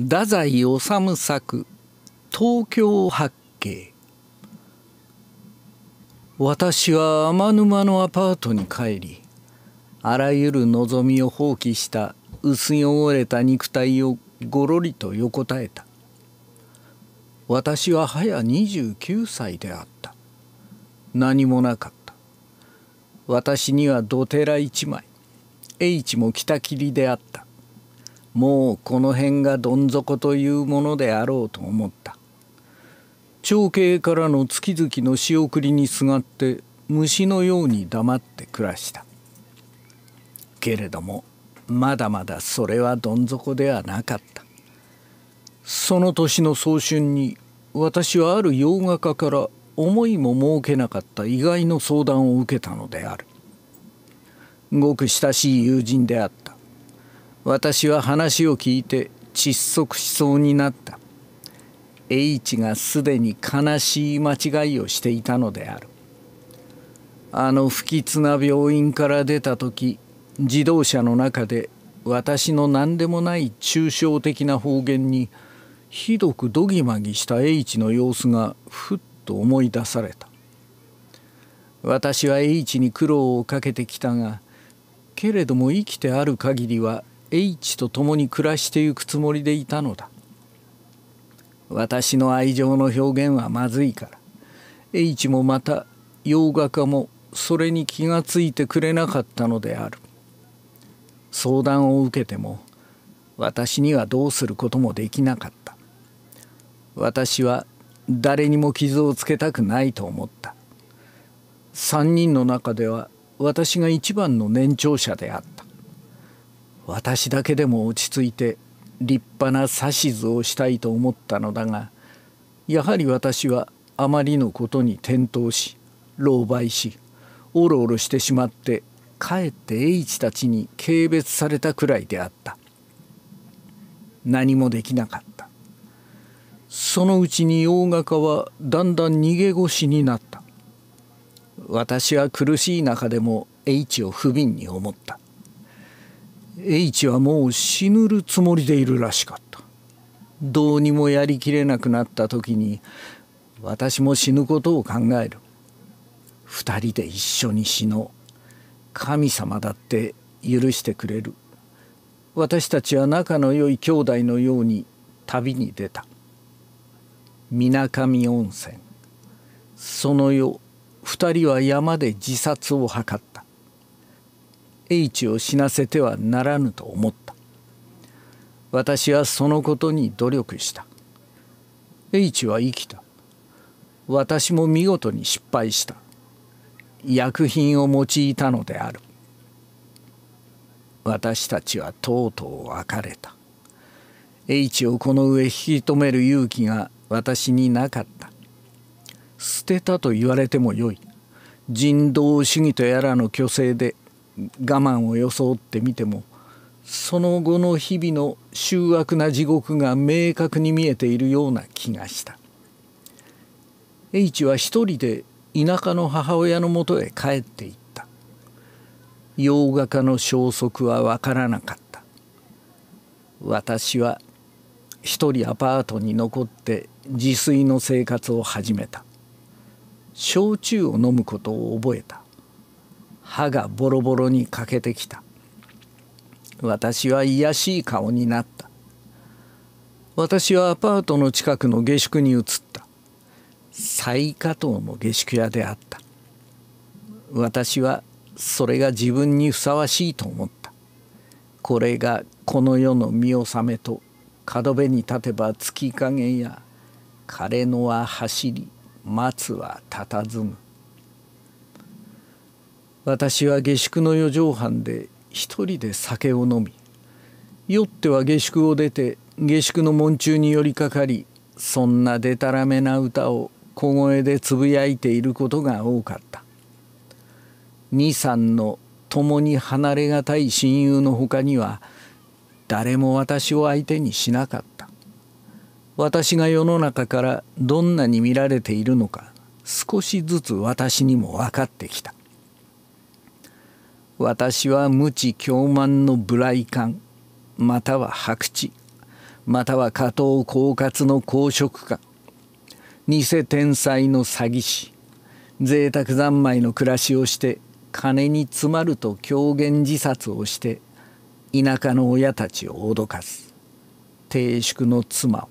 太宰治作「東京八景」私は天沼のアパートに帰りあらゆる望みを放棄した薄汚れた肉体をごろりと横たえた私は早29歳であった何もなかった私には土寺一枚 H も北切りであったもうこの辺がどん底というものであろうと思った長兄からの月々の仕送りにすがって虫のように黙って暮らしたけれどもまだまだそれはどん底ではなかったその年の早春に私はある洋画家から思いも設けなかった意外の相談を受けたのであるごく親しい友人であった私は話を聞いて窒息しそうになった H がすでに悲しい間違いをしていたのであるあの不吉な病院から出た時自動車の中で私の何でもない抽象的な方言にひどくどぎまぎした H の様子がふっと思い出された私は H に苦労をかけてきたがけれども生きてある限りは H と共に暮らしてゆくつもりでいたのだ私の愛情の表現はまずいから H もまた洋画家もそれに気がついてくれなかったのである相談を受けても私にはどうすることもできなかった私は誰にも傷をつけたくないと思った3人の中では私が一番の年長者であった私だけでも落ち着いて立派な指図をしたいと思ったのだがやはり私はあまりのことに転倒し狼狽しおろおろしてしまってかえって栄一たちに軽蔑されたくらいであった何もできなかったそのうちに大画家はだんだん逃げ腰になった私は苦しい中でも H を不憫に思った H はもう死ぬるつもりでいるらしかったどうにもやりきれなくなった時に私も死ぬことを考える二人で一緒に死のう神様だって許してくれる私たちは仲の良い兄弟のように旅に出た水上温泉その夜二人は山で自殺を図った H を死なせてはならぬと思った私はそのことに努力した H は生きた私も見事に失敗した薬品を用いたのである私たちはとうとう別れた H をこの上引き止める勇気が私になかった捨てたと言われてもよい人道主義とやらの虚勢で我慢を装ってみてもその後の日々の醜悪な地獄が明確に見えているような気がした H は一人で田舎の母親のもとへ帰っていった洋画家の消息は分からなかった私は一人アパートに残って自炊の生活を始めた焼酎を飲むことを覚えた歯がボロボロに欠けてきた私は癒しい顔になった私はアパートの近くの下宿に移った最下等の下宿屋であった私はそれが自分にふさわしいと思ったこれがこの世の見納めと角辺に立てば月影や枯れ野は走り松は佇む私は下宿の四畳半で一人で酒を飲み酔っては下宿を出て下宿の門中に寄りかかりそんなでたらめな歌を小声でつぶやいていることが多かった二三の共に離れがたい親友のほかには誰も私を相手にしなかった私が世の中からどんなに見られているのか少しずつ私にも分かってきた私は無知狂慢の無頼感または白痴または下等狡猾の公職家偽天才の詐欺師贅沢三昧の暮らしをして金に詰まると狂言自殺をして田舎の親たちを脅かす低粛の妻を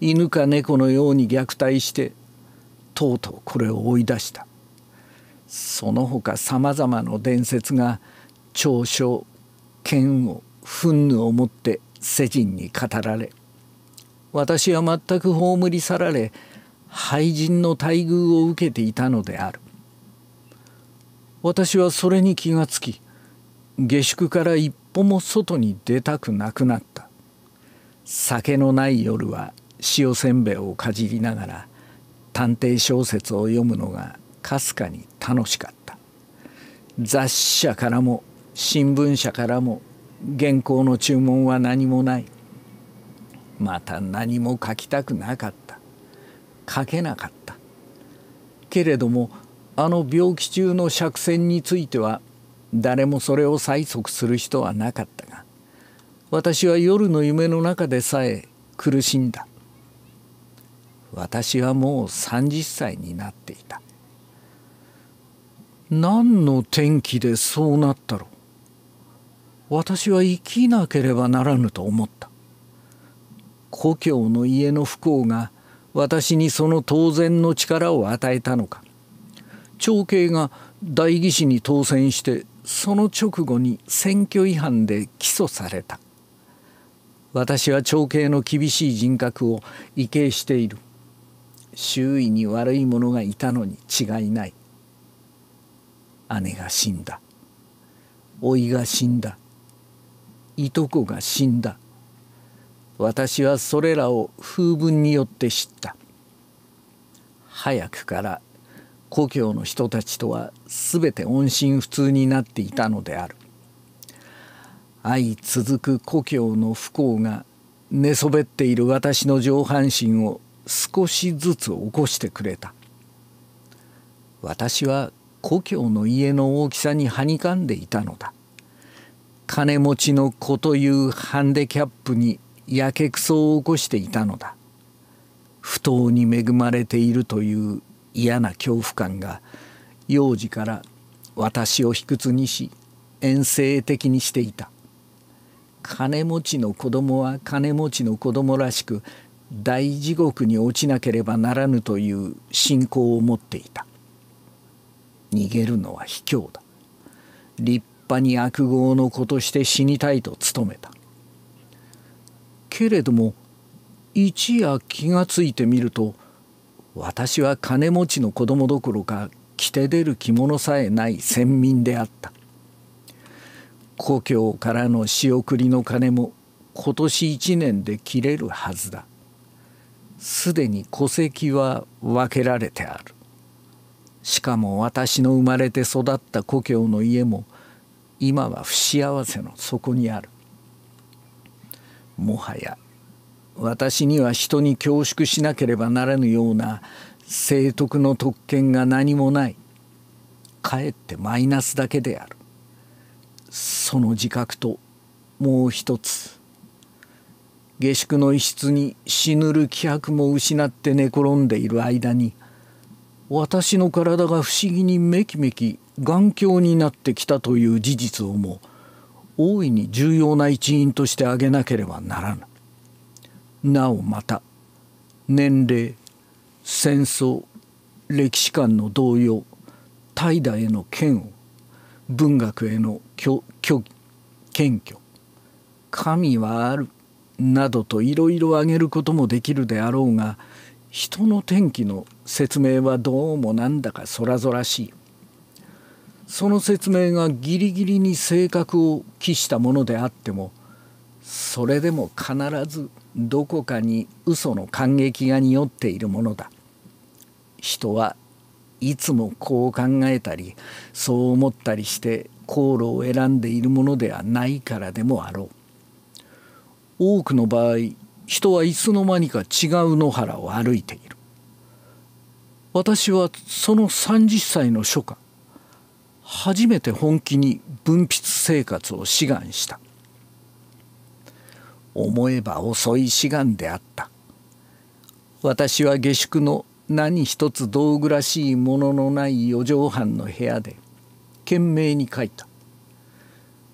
犬か猫のように虐待してとうとうこれを追い出したその他さまざまな伝説が長所剣を憤怒をもって世人に語られ私は全く葬り去られ廃人の待遇を受けていたのである私はそれに気がつき下宿から一歩も外に出たくなくなった酒のない夜は塩せんべいをかじりながら探偵小説を読むのがかすかに楽しかった雑誌社からも新聞社からも原稿の注文は何もないまた何も書きたくなかった書けなかったけれどもあの病気中の釈線については誰もそれを催促する人はなかったが私は夜の夢の中でさえ苦しんだ私はもう30歳になっていた何の天気でそうなったろう私は生きなければならぬと思った故郷の家の不幸が私にその当然の力を与えたのか長兄が代議士に当選してその直後に選挙違反で起訴された私は長兄の厳しい人格を畏敬している周囲に悪い者がいたのに違いない姉が死んだ甥いが死んだいとこが死んだ私はそれらを風文によって知った早くから故郷の人たちとは全て音信不通になっていたのである愛続く故郷の不幸が寝そべっている私の上半身を少しずつ起こしてくれた私は故郷の家の大きさにはにかんでいたのだ金持ちの子というハンデキャップにやけくそを起こしていたのだ不当に恵まれているという嫌な恐怖感が幼児から私を卑屈にし遠征的にしていた金持ちの子供は金持ちの子供らしく大地獄に落ちなければならぬという信仰を持っていた逃げるのは卑怯だ立派に悪号の子として死にたいと努めたけれども一夜気がついてみると私は金持ちの子供どころか着て出る着物さえない先民であった故郷からの仕送りの金も今年一年で切れるはずだすでに戸籍は分けられてあるしかも私の生まれて育った故郷の家も今は不幸せの底にあるもはや私には人に恐縮しなければならぬような聖徳の特権が何もないかえってマイナスだけであるその自覚ともう一つ下宿の一室に死ぬる気迫も失って寝転んでいる間に「私の体が不思議にめきめき頑強になってきたという事実をも大いに重要な一因として挙げなければならぬ。なおまた年齢戦争歴史観の動揺怠惰への嫌悪文学への虚偽謙虚神はあるなどといろいろ挙げることもできるであろうが人の天気の説明はどうもなんだかそらぞらしいその説明がギリギリに性格を期したものであってもそれでも必ずどこかに嘘の感激が匂っているものだ人はいつもこう考えたりそう思ったりして航路を選んでいるものではないからでもあろう多くの場合人はいつの間にか違う野原を歩いている私はその30歳の初夏初めて本気に文筆生活を志願した思えば遅い志願であった私は下宿の何一つ道具らしいもののない四畳半の部屋で懸命に書いた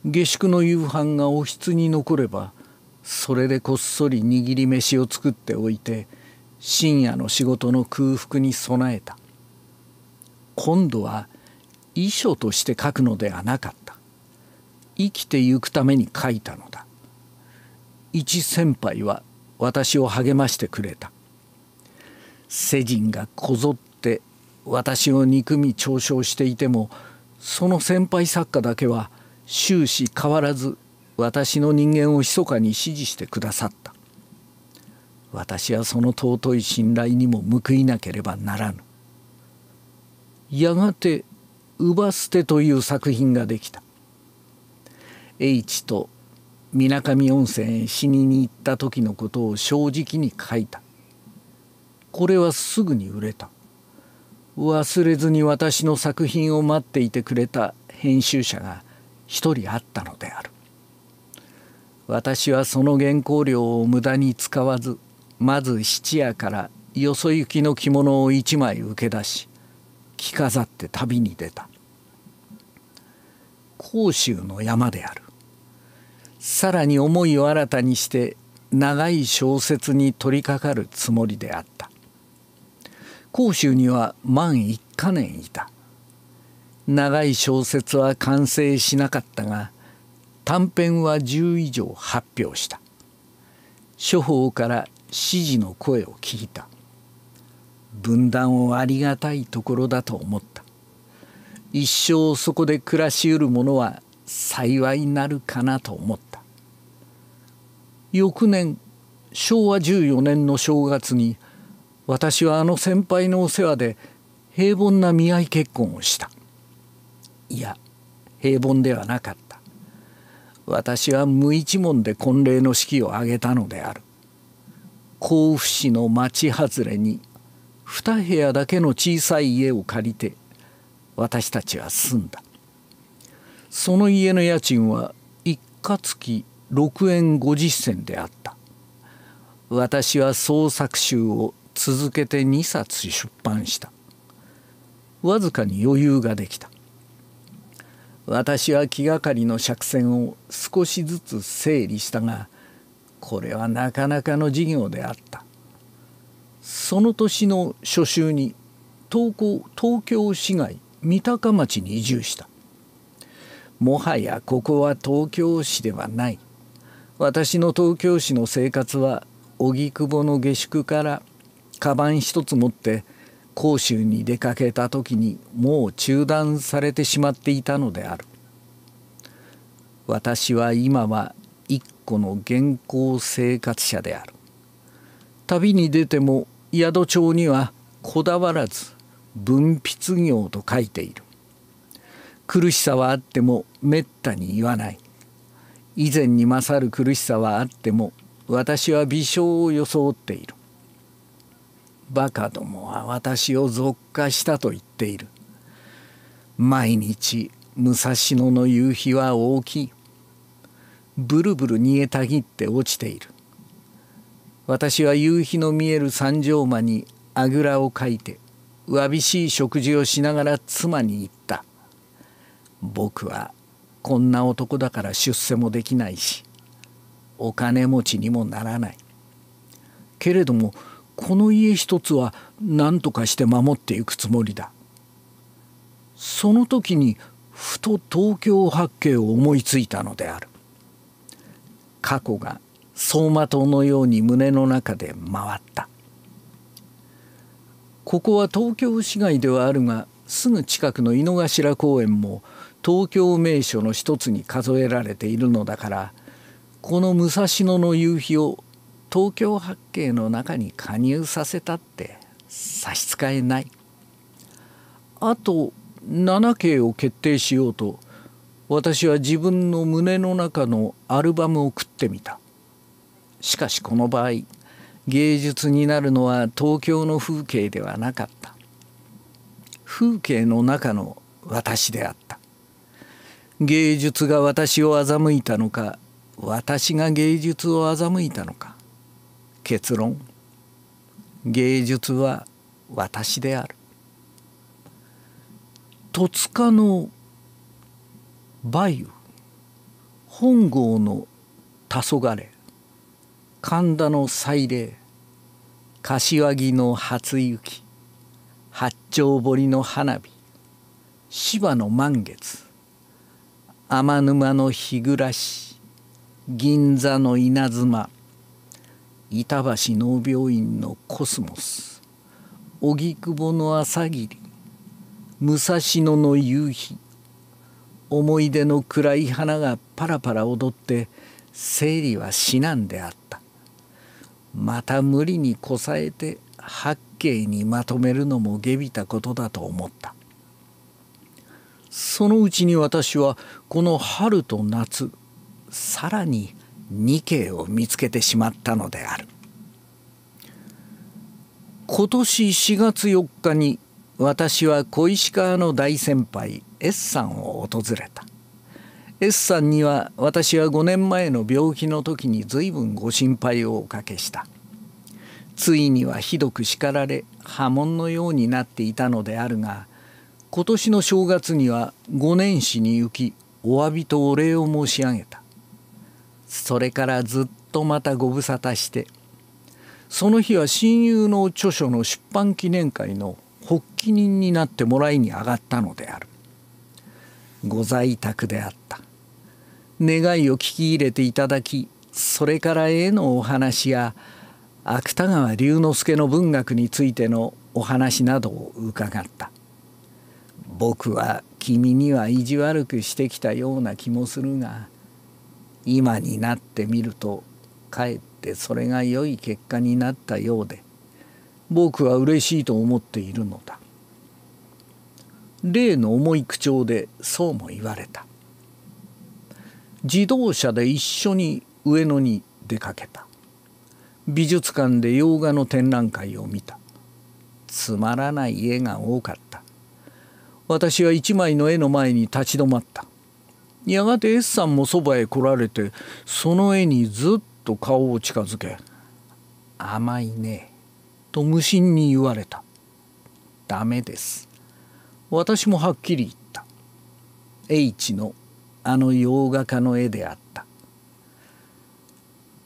下宿の夕飯がおひつに残ればそれでこっそり握り飯を作っておいて深夜の仕事の空腹に備えた今度は遺書として書くのではなかった生きてゆくために書いたのだ一先輩は私を励ましてくれた世人がこぞって私を憎み嘲笑していてもその先輩作家だけは終始変わらず私の人間を密かに支持してくださった私はその尊い信頼にも報いなければならぬやがて「奪捨て」という作品ができた H と水上温泉へ死にに行った時のことを正直に書いたこれはすぐに売れた忘れずに私の作品を待っていてくれた編集者が一人あったのである私はその原稿料を無駄に使わずまず質屋からよそ行きの着物を一枚受け出し着飾って旅に出た甲州の山であるさらに思いを新たにして長い小説に取り掛かるつもりであった甲州には満一か年いた長い小説は完成しなかったが短編は10以上発表した処方から指示の声を聞いた分断をありがたいところだと思った一生そこで暮らしうる者は幸いなるかなと思った翌年昭和14年の正月に私はあの先輩のお世話で平凡な見合い結婚をしたいや平凡ではなかっ私は無一文で婚礼の式を挙げたのである甲府市の町外れに2部屋だけの小さい家を借りて私たちは住んだその家の家賃は一括月6円50銭であった私は創作集を続けて2冊出版したわずかに余裕ができた私は気がかりの釈線を少しずつ整理したがこれはなかなかの事業であったその年の初秋に東東京市街三鷹町に移住したもはやここは東京市ではない私の東京市の生活は荻窪の下宿からカバン一つ持って甲州に出かけた時にもう中断されてしまっていたのである私は今は一個の現行生活者である旅に出ても宿帳にはこだわらず分筆業と書いている苦しさはあってもめったに言わない以前に勝る苦しさはあっても私は微笑を装っているバカどもは私を俗化したと言っている毎日武蔵野の夕日は大きいブルブル煮えたぎって落ちている私は夕日の見える三条間にあぐらをかいてわびしい食事をしながら妻に言った僕はこんな男だから出世もできないしお金持ちにもならないけれどもこの家一つは何とかして守っていくつもりだその時にふと東京八景を思いついたのである過去が走馬灯のように胸の中で回ったここは東京市街ではあるがすぐ近くの井の頭公園も東京名所の一つに数えられているのだからこの武蔵野の夕日を東京八景の中に加入させたって差し支えないあと7景を決定しようと私は自分の胸の中のアルバムを送ってみたしかしこの場合芸術になるのは東京の風景ではなかった風景の中の私であった芸術が私を欺いたのか私が芸術を欺いたのか結論芸術は私である戸塚の梅雨本郷の黄昏神田の祭礼柏木の初雪八丁堀の花火芝の満月天沼の日暮らし銀座の稲妻板橋農病院のコスモス荻窪の朝霧武蔵野の夕日思い出の暗い花がパラパラ踊って生理は至難であったまた無理にこさえて八景にまとめるのも下びたことだと思ったそのうちに私はこの春と夏さらに2系を見つけてしまったのである今年4月4日に私は小石川の大先輩 S さんを訪れた S さんには私は5年前の病気の時に随分ご心配をおかけしたついにはひどく叱られ波紋のようになっていたのであるが今年の正月には5年死に行きお詫びとお礼を申し上げたそれからずっとまたご無沙汰してその日は親友の著書の出版記念会の発起人になってもらいに上がったのであるご在宅であった願いを聞き入れていただきそれから絵のお話や芥川龍之介の文学についてのお話などを伺った僕は君には意地悪くしてきたような気もするが今になってみるとかえってそれが良い結果になったようで僕は嬉しいと思っているのだ。例の重い口調でそうも言われた。自動車で一緒に上野に出かけた。美術館で洋画の展覧会を見た。つまらない絵が多かった。私は一枚の絵の前に立ち止まった。やがて S さんもそばへ来られてその絵にずっと顔を近づけ「甘いね」と無心に言われた「ダメです」私もはっきり言った H のあの洋画家の絵であった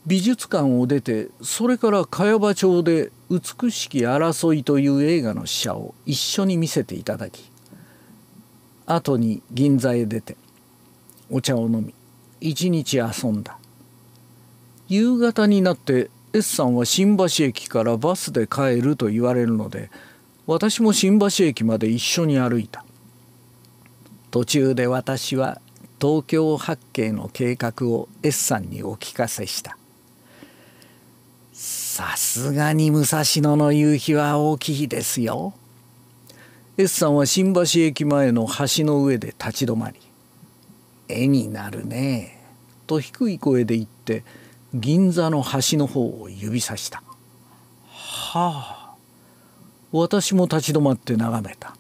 美術館を出てそれから茅場町で「美しき争い」という映画の使者を一緒に見せていただき後に銀座へ出てお茶を飲み一日遊んだ夕方になって S さんは新橋駅からバスで帰ると言われるので私も新橋駅まで一緒に歩いた途中で私は東京八景の計画を S さんにお聞かせしたさすがに武蔵野の夕日は大きいですよ S さんは新橋駅前の橋の上で立ち止まり絵になるね」と低い声で言って銀座の端の方を指さした。はあ私も立ち止まって眺めた。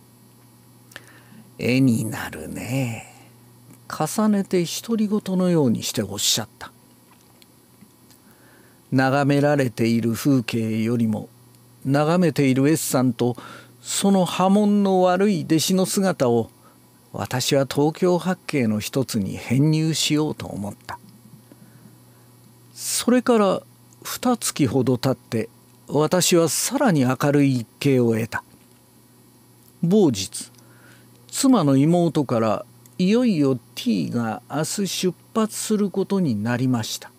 絵になるね。重ねて独り言のようにしておっしゃった。眺められている風景よりも眺めている S さんとその波紋の悪い弟子の姿を私は東京八景の一つに編入しようと思ったそれから二月ほど経って私はさらに明るい一景を得た某日妻の妹からいよいよ T が明日出発することになりました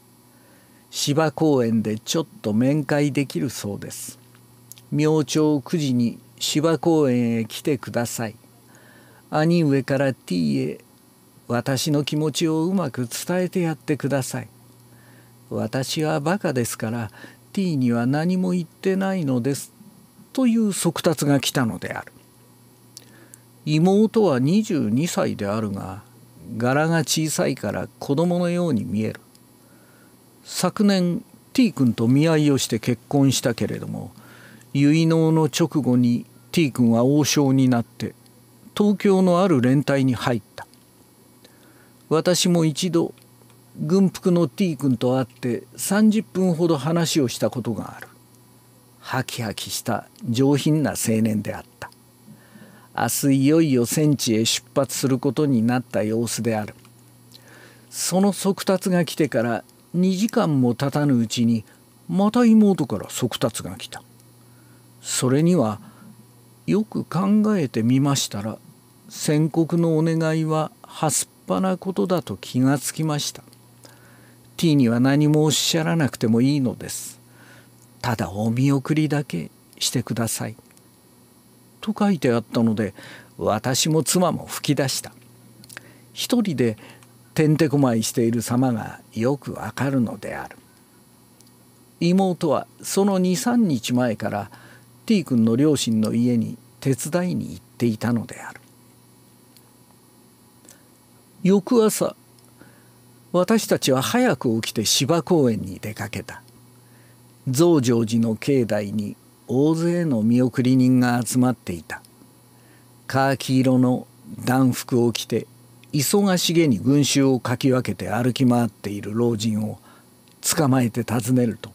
芝公園でちょっと面会できるそうです明朝9時に芝公園へ来てください兄上から T へ私の気持ちをうまく伝えてやってください。私はバカですから T には何も言ってないのです」という速達が来たのである。妹は22歳であるが柄が小さいから子供のように見える。昨年 T 君と見合いをして結婚したけれども結納の直後に T 君は王将になって東京のある連隊に入った私も一度軍服の T 君と会って30分ほど話をしたことがあるハキハキした上品な青年であった明日いよいよ戦地へ出発することになった様子であるその速達が来てから2時間も経たぬうちにまた妹から速達が来たそれにはよく考えてみましたら宣告のお願いははすっぱなことだと気がつきました T には何もおっしゃらなくてもいいのですただお見送りだけしてくださいと書いてあったので私も妻も吹き出した一人でてんてこまいしている様がよくわかるのである妹はその23日前から T 君の両親の家に手伝いに行っていたのである翌朝私たちは早く起きて芝公園に出かけた増上寺の境内に大勢の見送り人が集まっていたカーキ色の団服を着て忙しげに群衆をかき分けて歩き回っている老人を捕まえて訪ねると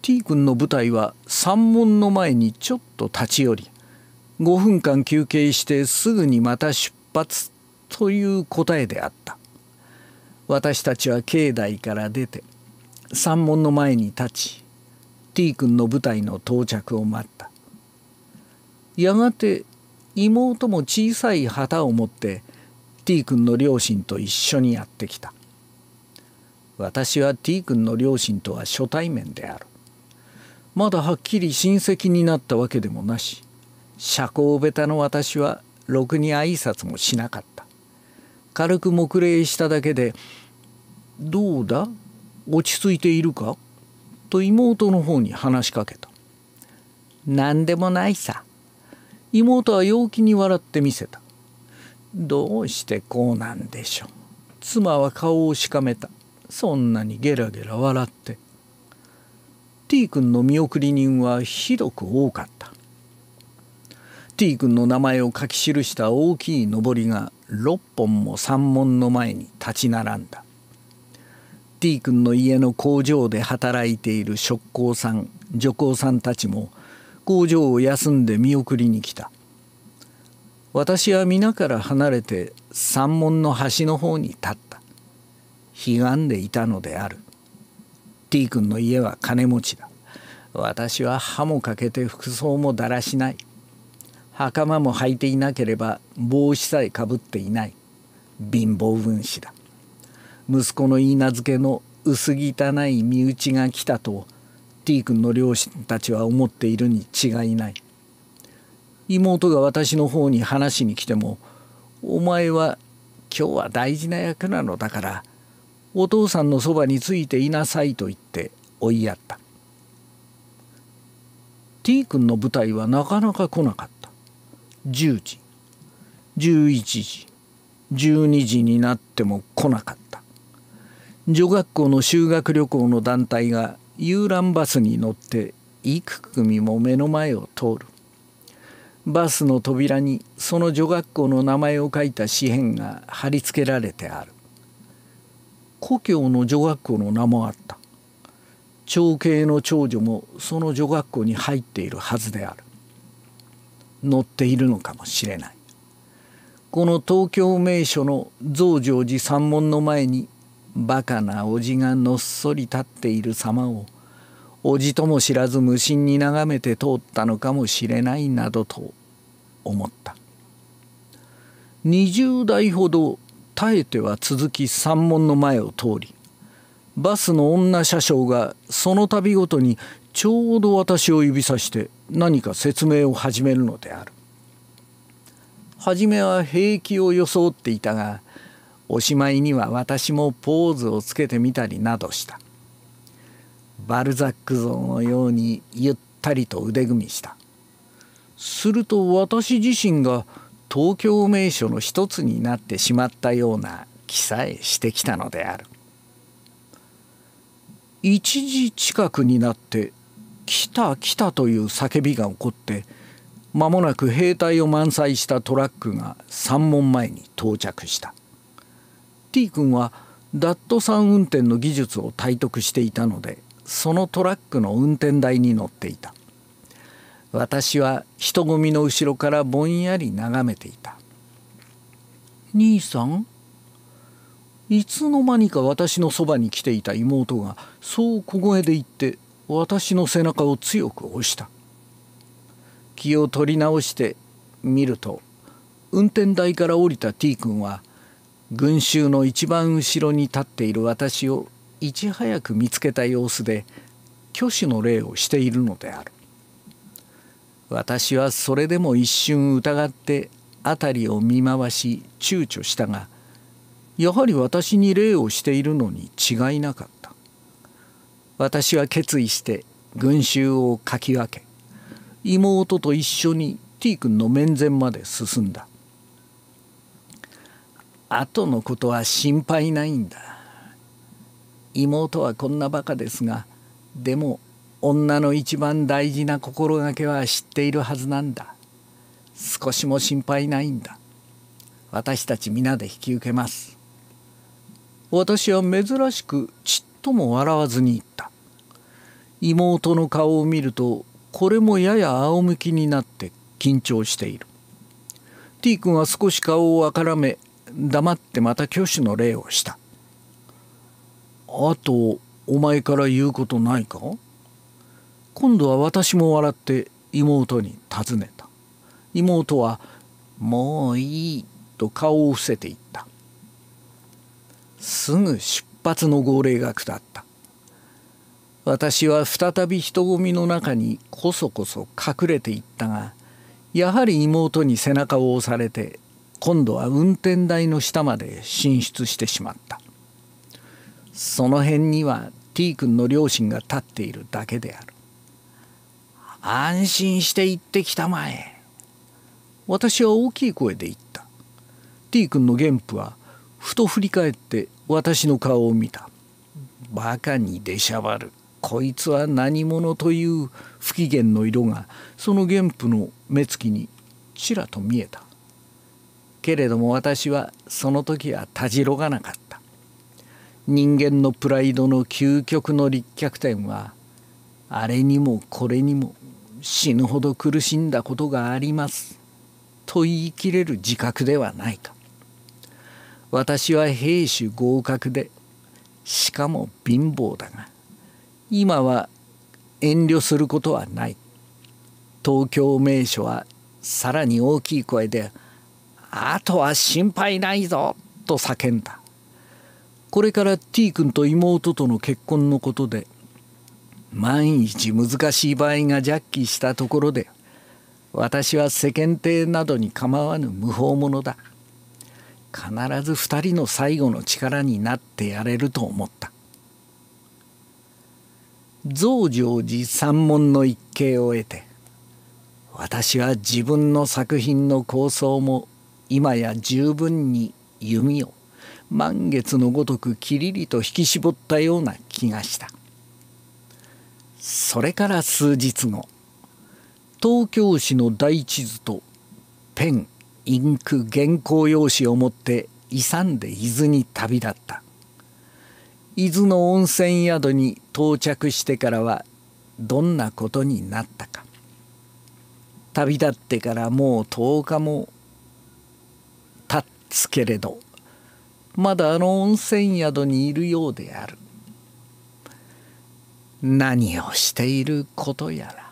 T 君の舞台は山門の前にちょっと立ち寄り5分間休憩してすぐにまた出発という答えであった私たちは境内から出て山門の前に立ち T 君の部隊の到着を待ったやがて妹も小さい旗を持って T 君の両親と一緒にやってきた私は T 君の両親とは初対面であるまだはっきり親戚になったわけでもなし社交下手の私はろくに挨拶もしなかった軽く黙礼しただけで「どうだ落ち着いているか?」と妹の方に話しかけた「何でもないさ」妹は陽気に笑ってみせた「どうしてこうなんでしょう」妻は顔をしかめたそんなにゲラゲラ笑って T 君の見送り人はひどく多かった T 君の名前を書き記した大きいのぼりが6本も山門の前に立ち並んだ T 君の家の工場で働いている職工さん女工さんたちも工場を休んで見送りに来た私は皆から離れて山門の端の方に立った悲願でいたのである T 君の家は金持ちだ私は歯も欠けて服装もだらしない袴も履いていなければ帽子さえかぶっていない貧乏分子だ息子の言い名付けの薄汚い身内が来たと T 君の両親たちは思っているに違いない妹が私の方に話しに来ても「お前は今日は大事な役なのだからお父さんのそばについていなさい」と言って追いやった T 君の舞台はなかなか来なかった10時11時12時になっても来なかった女学校の修学旅行の団体が遊覧バスに乗って幾組も目の前を通るバスの扉にその女学校の名前を書いた紙片が貼り付けられてある故郷の女学校の名もあった長兄の長女もその女学校に入っているはずである乗っているのかもしれないこの東京名所の増上寺三門の前にバカなおじがのっそり立っている様をおじとも知らず無心に眺めて通ったのかもしれないなどと思った20代ほど耐えては続き山門の前を通りバスの女車掌がその度ごとにちょうど私を指さして何か説明を始めるのである初めは平気を装っていたがおしまいには私もポーズをつけてみたりなどしたバルザック像のようにゆったりと腕組みしたすると私自身が東京名所の一つになってしまったような気さえしてきたのである一時近くになって「来た来た」という叫びが起こって間もなく兵隊を満載したトラックが山門前に到着した T 君はダットさん運転の技術を体得していたのでそのトラックの運転台に乗っていた私は人混みの後ろからぼんやり眺めていた「兄さんいつの間にか私のそばに来ていた妹がそう小声で言って私の背中を強く押した気を取り直して見ると運転台から降りた T 君は群衆の一番後ろに立っている私をいち早く見つけた様子で挙手の礼をしているのである私はそれでも一瞬疑って辺りを見回し躊躇したがやはり私に礼をしているのに違いなかった私は決意して群衆をかき分け妹と一緒に T 君の面前まで進んだ後のことは心配ないんだ妹はこんなバカですがでも女の一番大事な心がけは知っているはずなんだ少しも心配ないんだ私たち皆で引き受けます私は珍しくちっとも笑わずに言った妹の顔を見るとこれもやや仰向きになって緊張している T 君は少し顔をあからめ黙ってまた挙手の礼をしたあとお前から言うことないか今度は私も笑って妹に尋ねた妹は「もういい」と顔を伏せていったすぐ出発の号令が下った私は再び人混みの中にこそこそ隠れていったがやはり妹に背中を押されて今度は運転台の下まで進出してしまったその辺には T 君の両親が立っているだけである安心して行ってきたまえ私は大きい声で言った T 君の原父はふと振り返って私の顔を見たバカに出しゃばるこいつは何者という不機嫌の色がその原譜の目つきにちらと見えたけれども私はその時はたじろがなかった人間のプライドの究極の立脚点はあれにもこれにも死ぬほど苦しんだことがありますと言い切れる自覚ではないか私は兵士合格でしかも貧乏だが今は遠慮することはない東京名所はさらに大きい声で「あとは心配ないぞ」と叫んだこれから T 君と妹との結婚のことで万一難しい場合がジャッキしたところで私は世間体などに構わぬ無法者だ必ず2人の最後の力になってやれると思った増上寺三門の一景を得て私は自分の作品の構想も今や十分に弓を満月のごとくきりりと引き絞ったような気がしたそれから数日後東京市の大地図とペンインク原稿用紙を持って勇んで伊豆に旅立った伊豆の温泉宿に到着してからはどんなことになったか旅立ってからもう10日も経つけれどまだあの温泉宿にいるようである何をしていることやら